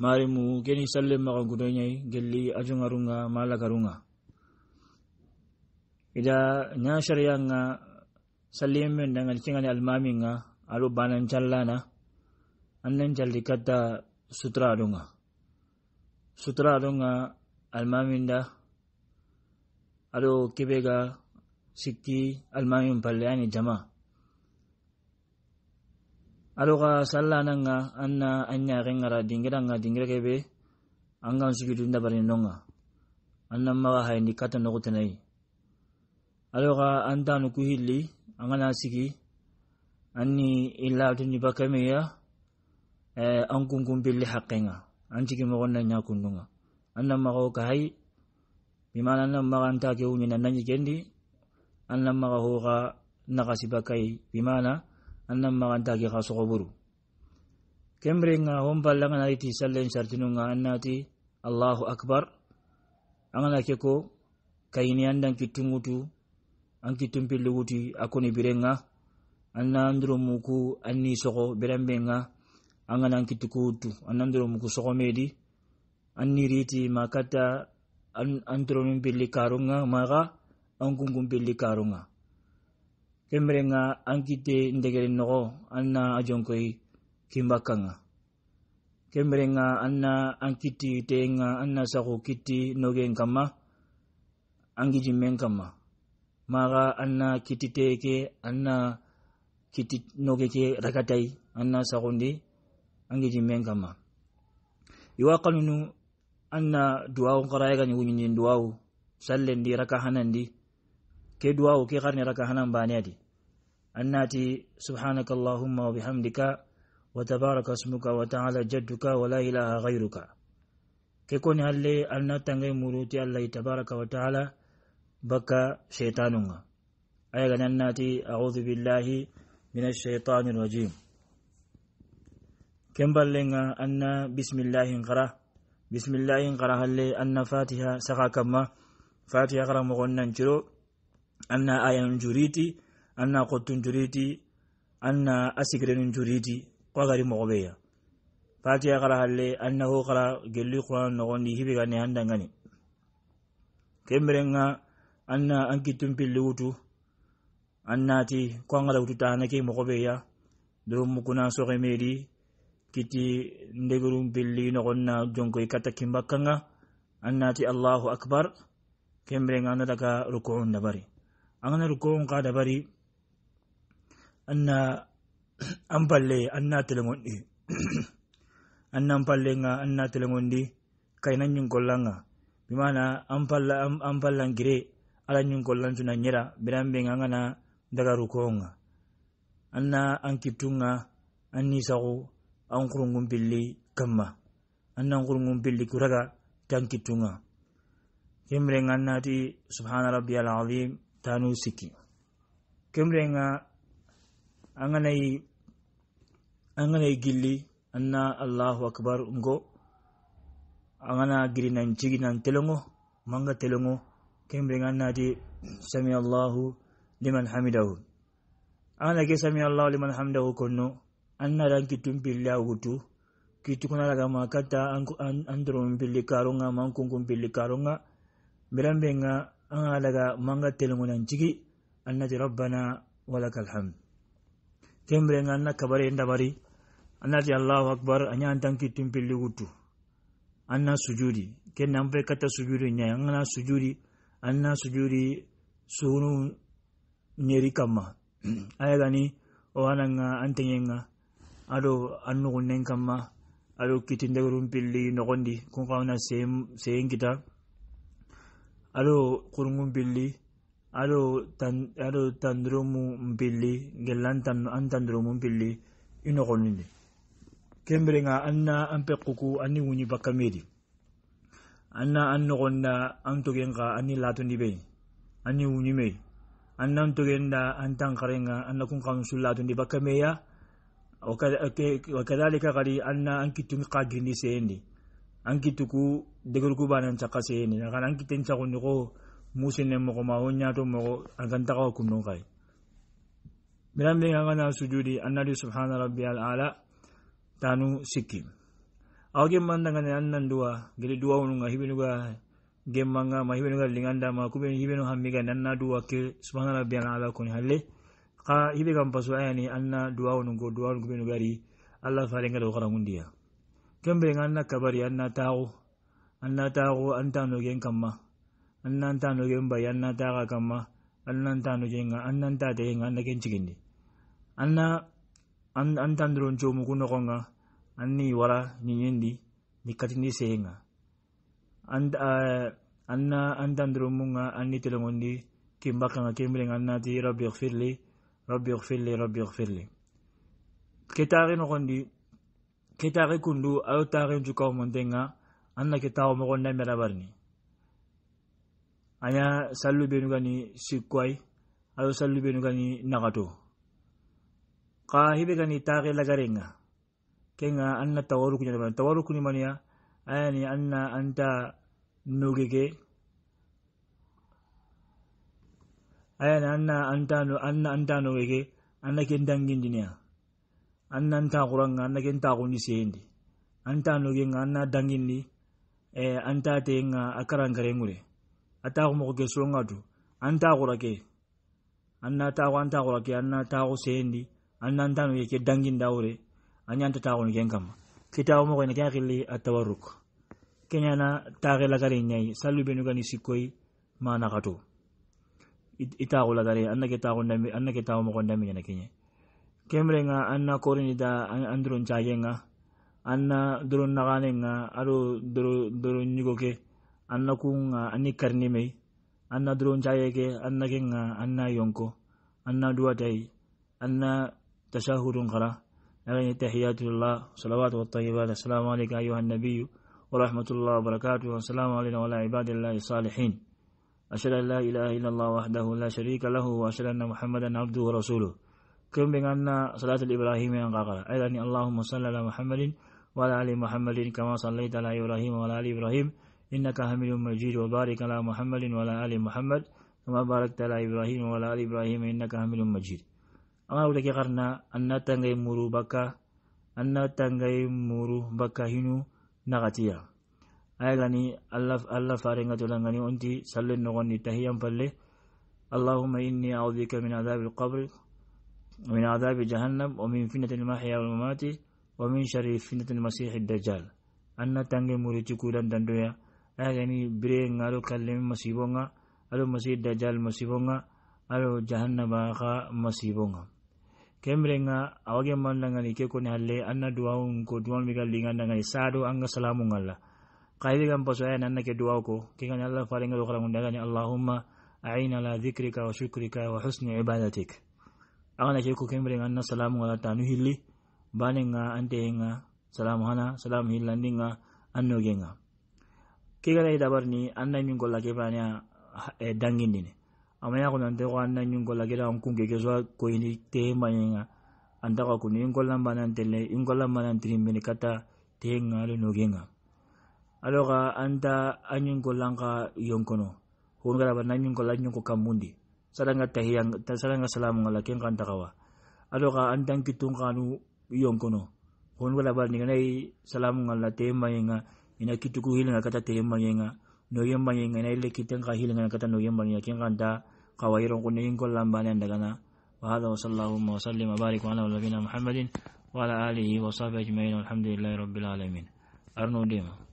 marimu keni salle maga gudoñayi gelli ajungarunga malagarunga ida ña shariyanga salliyen men dangal kingani almaminga aɗo banan an annan calli katta sutura aɗonga sutura aɗonga almaminda aɗo keɓega sikki almamin palle ani jama aɗoxa sallananga anna an ñaxengara dingiranga dingira keɓe angan sugidu ndabarinonga annan maxa hayindi katta noxutenayi aɗoxa antanu ku hilli angana sigi anni illatuni bakameya eh, an kun kun pilli haqqenga an cigi moxonna ñakundunga annan maxo ka hay bimana annan maxa anta ke wuñina nanñikendi annan maxa hoxa naxasi bakayi bimana annan maganta ki khasoburu kemre nga homba langa na iti sallen sartinu nga annati allahu akbar angana keko kayini andan kitungutu an kitumpilli wuti akoni birenga anna andro muku anni soko birambe Angan angana an kitukutu anna andro muku soko medi anni riti makata an, antro mumpilli karunga maga an kungumpilli nga ankite ndegere nogo anna ajonkoi kimbakanga nga anna ankiti nga anna sako kiti noge kama angijimen kama maga anna teke anna kiti noge ke rakatai anna sagondi angijimen kama iwa kanunu anna duwawu karayegani wuñinin duwawu ndi raka hanandi ke duwawo ke xarne raka hanan baneyati annati subhanaka allahumma wa bihamdika wa tabaraka ismuka wa ta'ala jadduka wa la ilaha ghayruka ke koni halle alna tangai muruti allahi tabaraka wa ta'ala baka shaytanunga aya ganan nati a'udhu billahi minash shaitanir rajim ken ballenga anna bismillahin qara bismillahin qara halle anna fatiha saka kamma fatiha qara mogon nan ciro anna ayan juriti anna kotun juriti anna asigirenin juriti kwagari mogo be ya kala kara halle annahu kara gelli qur'an ni hibe gani handangani kemrenga anna ankitun pilli wutu annati kwangala wutu tana ke mogo ya dorum mukuna soxe medi kiti no pilli nogonna jonkoy katta kimbakkanga ti allahu akbar kemrenga daga rukuun dabari അങ്ങനെ ഒരു കോം കാല പരി അന്ന അമ്പല്ലേ അന്നാത്തിലെ മുണ്ടി അന്ന അമ്പല്ലേങ്ങ അന്നാത്തിലെ മുണ്ടി കൈനഞ്ഞും കൊല്ലങ്ങ വിമാന അമ്പല്ല അമ്പല്ലങ്കിരെ അലഞ്ഞും കൊല്ലം ചുനഞ്ഞിര ബിരാമ്പേങ്ങ അങ്ങന ദകാറു കോങ്ങ അന്ന അങ്കിറ്റുങ്ങ അന്നീസകു അങ്കുറുങ്ങും പില്ലി കമ്മ അന്ന അങ്കുറുങ്ങും പില്ലി കുറക ടങ്കിറ്റുങ്ങ എംരെങ്ങ അന്നാറ്റി സുഹാന റബ്ബി അൽ ആദീം tanu siki kemrenga anganay anganay gilli anna allahu akbar ngo angana giri nan cigi nan telongo manga telongo na nadi sami allahu liman hamidahu angana ke sami allahu liman hamidahu konno anna ran kitum billa wutu kitukuna daga makata an doron billi karonga man kungun billi karonga nga. an halaga manga telungunan ciki annati rabbana walakal hamd kembre nganna kabare kabare bari annati allahu akbar anya antanki tumpilli wutu anna sujudi ken nambe kata sujudi nya anna sujudi anna sujudi sunu nyeri kama aya gani o ananga antengenga ado annugunnen kama ado kitindegurun pilli nogondi kun sem seyen kita aɗo kurgu billi aɗo aɗo billi pilli gella an tandiromu billi i noxonunde kembirenga anna an kuku anni wuni bakka medi anna an nogonda an togen xa anni latondi ɓey anni wuñimey an togenda an tankarenga anna kun xanu sullatondi bakka meya wa kadalika xadi anna an kittungi xa girindi seyendi anki tuku degal ku banan chakase ni naka anki ten chako ni ko musin ne mo ko ma honya to mo ko an kan ta ko nga na sujudi annali subhana rabbiyal ala tanu sikim awge man nga ne annan duwa gele duwa unu hibinu ga gem ma hibinu ga linganda ma ku ben hibinu hammi ga nan na duwa ke subhana rabbiyal ala kun halle ka hibe gam pasu anna duwa unu go duwa unu gari allah faringa do karamundiya kembe nga na kabari an na tago an na tago an ta no gen kamma an na ta no gen bai an na taga kamma an na ta no nga an na ta ta gen an na gen cikindi an na an an tan dron cho mu kuno konga an ni wara ni di ni katini nga an an na an ta dron mu nga an ni eh, telengondi kimba kanga kembe nga na ti rabbi ighfirli rabbi ighfirli rabbi ta ketari no kondi kheta ke kundu ayo ta ke ntsu kao monte nga anna ke tao mo gonna mera barni anya sallu benu gani sikwai ayo sallu benu gani nagato ka hibe gani ta ke lagare nga ke nga anna tawaru kunya ban tawaru kuni mania aya ni anna anta nugege aya ni anna anta no anna anta nugege anna kendang gindinia an nan ta nga an na ken ta kundi sendi an ta noge nga an na dangi eh an ta te nga akaran kare ngure a ko mo ke so nga du an ta ke an na ta an ta ke an na ta ko sendi an nan ta noge ke dangin daure an yan ta ta ko ken kama ta kuma ko ne ka a tawaruk kenya na ta ke lakari nyai salu benu gani sikoi na kato ita ko lagare an na ke ta ko ndami an na ke ta ndami ne kenya kemre nga anna kori nita an durun chage nga anna durun nagane nga aru duru duru nyugo ke anna kung nga anni karni mei anna durun chage ke anna ke nga anna yonko anna dua tei anna tashahurun kara nara ni tahiyatullah salawatu wa tayyibat assalamu alaika ayuhan nabiyu wa rahmatullahi wa barakatuh wa salamu alaina wa ala ibadillahi salihin ashhadu an la ilaha illallah wahdahu la sharika lahu wa ashhadu muhammadan abduhu rasuluh. كم بأن صلاة الإبراهيم قال أي أيضاً اللهم صل على محمد وعلى آل محمد كما صليت على إبراهيم وعلى آل إبراهيم إنك حميد مجيد وبارك على محمد وعلى آل محمد كما باركت على إبراهيم وعلى آل إبراهيم إنك حميد مجيد أما أولئك قرنا أن تنغي مرو بكا أن تنغي مرو بكا هنو نغتيا أيضاً الله الله فارنغ تلنغني أنت صلي نغني تهيام فلي اللهم إني أعوذ بك من عذاب القبر ومن عذاب جهنم ومن فتنة المحيا والممات ومن شر فتنة المسيح الدجال أن تنجي مريتي كودان دندويا أغني بري نارو كلم مسيبونغا ألو مسيح الدجال مسيبونغا ألو جهنم آخا مسيبونغا kemrenga awage mandangani ke koni halle anna duwaun ko duwan migal linga dangani sado anga salamu ngalla qaybe gam paso ay nanna ke duwa ko ke kan allah faringa do kala ngundagani allahumma a'ina ala dhikrika wa shukrika wa husni ibadatik awna ke ko kembre nganna salamu wala tanu hilli banenga antenga salamu hana salamu hillandinga annogenga kegana dabarni anna min golla ke bana e dangindini amma ya kunan te ko anna min golla ke dan kunge ke so ko ini te manyenga anta ko kunu in golla banan tele in golla banan tirimbini kata te ngalo nogenga aloga anta anyun gollanka yonkono hunga dabar nanyun golla nyun ko kamundi salangat tahiyang salangat salam nga laking kanta kawa ado ka andang kitong kanu iyong kuno hon wala bal ni kanay salam nga la tema nga ina kitukuhil nga kata tema nga noyam ba nga ina kitang kahil nga kata noyam ba nga kanta kawairong kuno yung kolam banan dagana وهذا وصلى الله وسلم وبارك على نبينا محمد وعلى آله وصحبه أجمعين والحمد لله رب العالمين أرنو ديما